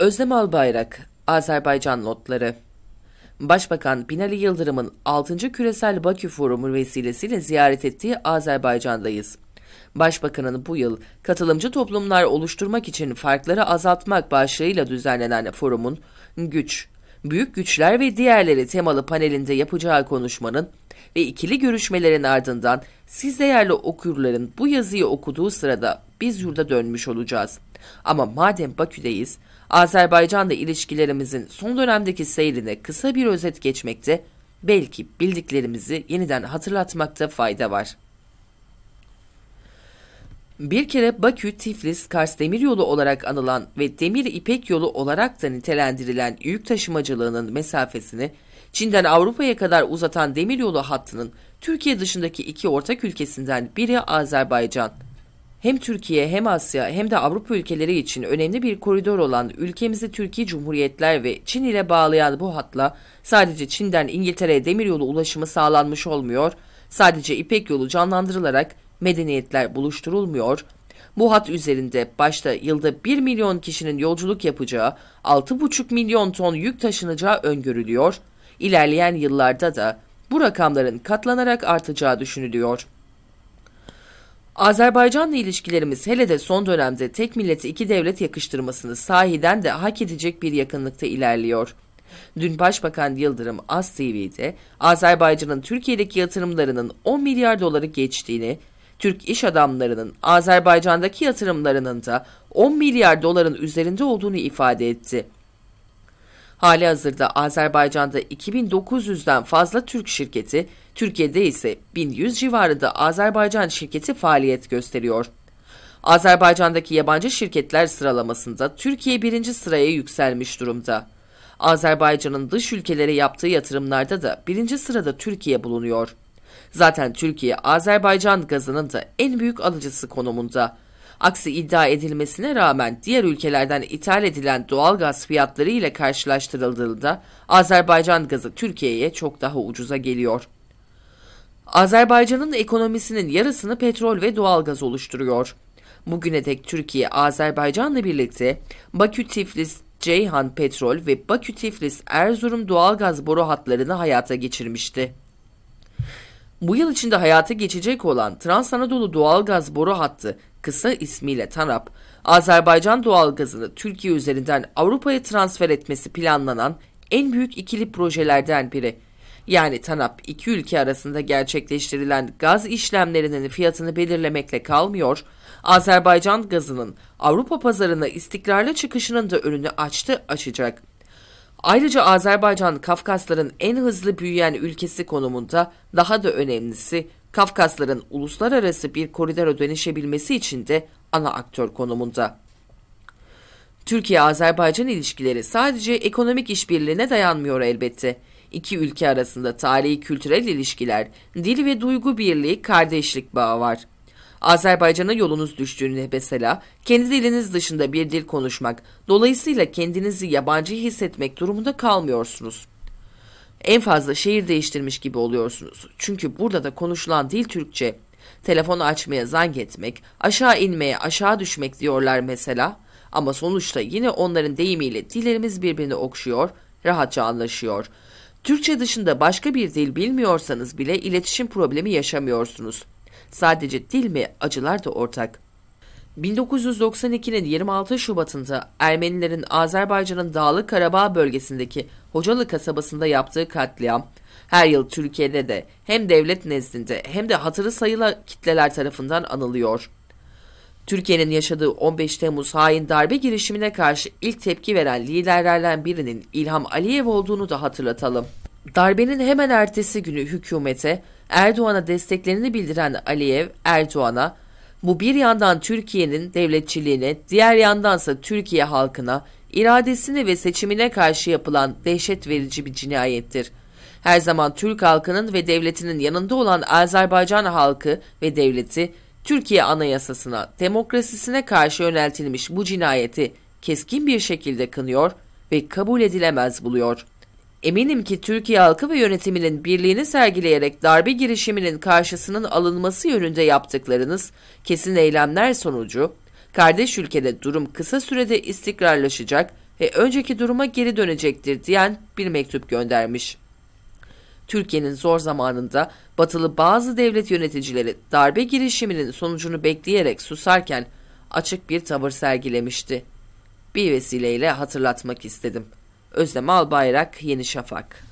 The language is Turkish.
Özlem Albayrak, Azerbaycan Notları Başbakan Binali Yıldırım'ın 6. Küresel Bakü Forumu vesilesiyle ziyaret ettiği Azerbaycan'dayız. Başbakanın bu yıl katılımcı toplumlar oluşturmak için farkları azaltmak başlığıyla düzenlenen forumun güç, büyük güçler ve diğerleri temalı panelinde yapacağı konuşmanın ve ikili görüşmelerin ardından siz değerli okurların bu yazıyı okuduğu sırada biz yurda dönmüş olacağız.'' Ama madem Bakü'deyiz, Azerbaycan'da ilişkilerimizin son dönemdeki seyrine kısa bir özet geçmekte, belki bildiklerimizi yeniden hatırlatmakta fayda var. Bir kere Bakü, Tiflis, Kars demiryolu olarak anılan ve demir ipek yolu olarak da nitelendirilen yük taşımacılığının mesafesini Çin'den Avrupa'ya kadar uzatan demiryolu hattının Türkiye dışındaki iki ortak ülkesinden biri Azerbaycan hem Türkiye hem Asya hem de Avrupa ülkeleri için önemli bir koridor olan ülkemizi Türkiye Cumhuriyetler ve Çin ile bağlayan bu hatla sadece Çin'den İngiltere'ye demiryolu ulaşımı sağlanmış olmuyor, sadece İpek yolu canlandırılarak medeniyetler buluşturulmuyor, bu hat üzerinde başta yılda 1 milyon kişinin yolculuk yapacağı 6,5 milyon ton yük taşınacağı öngörülüyor, ilerleyen yıllarda da bu rakamların katlanarak artacağı düşünülüyor.'' Azerbaycan'la ilişkilerimiz hele de son dönemde tek milleti iki devlet yakıştırmasını sahiden de hak edecek bir yakınlıkta ilerliyor. Dün Başbakan Yıldırım Az TV'de Azerbaycan'ın Türkiye'deki yatırımlarının 10 milyar doları geçtiğini, Türk iş adamlarının Azerbaycan'daki yatırımlarının da 10 milyar doların üzerinde olduğunu ifade etti. Hali hazırda Azerbaycan'da 2900'den fazla Türk şirketi, Türkiye'de ise 1100 civarında Azerbaycan şirketi faaliyet gösteriyor. Azerbaycan'daki yabancı şirketler sıralamasında Türkiye birinci sıraya yükselmiş durumda. Azerbaycan'ın dış ülkelere yaptığı yatırımlarda da birinci sırada Türkiye bulunuyor. Zaten Türkiye Azerbaycan gazının da en büyük alıcısı konumunda. Aksi iddia edilmesine rağmen diğer ülkelerden ithal edilen doğal gaz fiyatları ile karşılaştırıldığında Azerbaycan gazı Türkiye'ye çok daha ucuza geliyor. Azerbaycan'ın ekonomisinin yarısını petrol ve doğal gaz oluşturuyor. Bugüne dek Türkiye Azerbaycan'la birlikte Bakü-Tiflis, Ceyhan Petrol ve Bakü-Tiflis Erzurum doğalgaz boru hatlarını hayata geçirmişti. Bu yıl içinde hayata geçecek olan Transanadolu doğalgaz boru hattı kısa ismiyle TANAP, Azerbaycan doğalgazını Türkiye üzerinden Avrupa'ya transfer etmesi planlanan en büyük ikili projelerden biri. Yani TANAP iki ülke arasında gerçekleştirilen gaz işlemlerinin fiyatını belirlemekle kalmıyor, Azerbaycan gazının Avrupa pazarına istikrarlı çıkışının da önünü açtı açacak. Ayrıca Azerbaycan Kafkasların en hızlı büyüyen ülkesi konumunda daha da önemlisi Kafkasların uluslararası bir koridora dönüşebilmesi için de ana aktör konumunda. Türkiye-Azerbaycan ilişkileri sadece ekonomik işbirliğine dayanmıyor elbette. İki ülke arasında tarihi kültürel ilişkiler, dil ve duygu birliği, kardeşlik bağı var. Azerbaycan'a yolunuz düştüğünde mesela kendi diliniz dışında bir dil konuşmak, dolayısıyla kendinizi yabancı hissetmek durumunda kalmıyorsunuz en fazla şehir değiştirmiş gibi oluyorsunuz. Çünkü burada da konuşulan dil Türkçe. Telefonu açmaya zang etmek, aşağı inmeye aşağı düşmek diyorlar mesela. Ama sonuçta yine onların deyimiyle dillerimiz birbirini okşuyor, rahatça anlaşıyor. Türkçe dışında başka bir dil bilmiyorsanız bile iletişim problemi yaşamıyorsunuz. Sadece dil mi acılar da ortak.'' 1992'nin 26 Şubat'ında Ermenilerin Azerbaycan'ın Dağlı Karabağ bölgesindeki Hocalı kasabasında yaptığı katliam, her yıl Türkiye'de de hem devlet nezdinde hem de hatırı sayıla kitleler tarafından anılıyor. Türkiye'nin yaşadığı 15 Temmuz hain darbe girişimine karşı ilk tepki veren liderlerden birinin İlham Aliyev olduğunu da hatırlatalım. Darbenin hemen ertesi günü hükümete Erdoğan'a desteklerini bildiren Aliyev, Erdoğan'a bu bir yandan Türkiye'nin devletçiliğine, diğer yandansa Türkiye halkına, iradesine ve seçimine karşı yapılan dehşet verici bir cinayettir. Her zaman Türk halkının ve devletinin yanında olan Azerbaycan halkı ve devleti, Türkiye anayasasına, demokrasisine karşı yöneltilmiş bu cinayeti keskin bir şekilde kınıyor ve kabul edilemez buluyor.'' Eminim ki Türkiye halkı ve yönetiminin birliğini sergileyerek darbe girişiminin karşısının alınması yönünde yaptıklarınız kesin eylemler sonucu kardeş ülkede durum kısa sürede istikrarlaşacak ve önceki duruma geri dönecektir diyen bir mektup göndermiş. Türkiye'nin zor zamanında batılı bazı devlet yöneticileri darbe girişiminin sonucunu bekleyerek susarken açık bir tavır sergilemişti. Bir vesileyle hatırlatmak istedim.'' Özlem Albayrak, Yeni Şafak.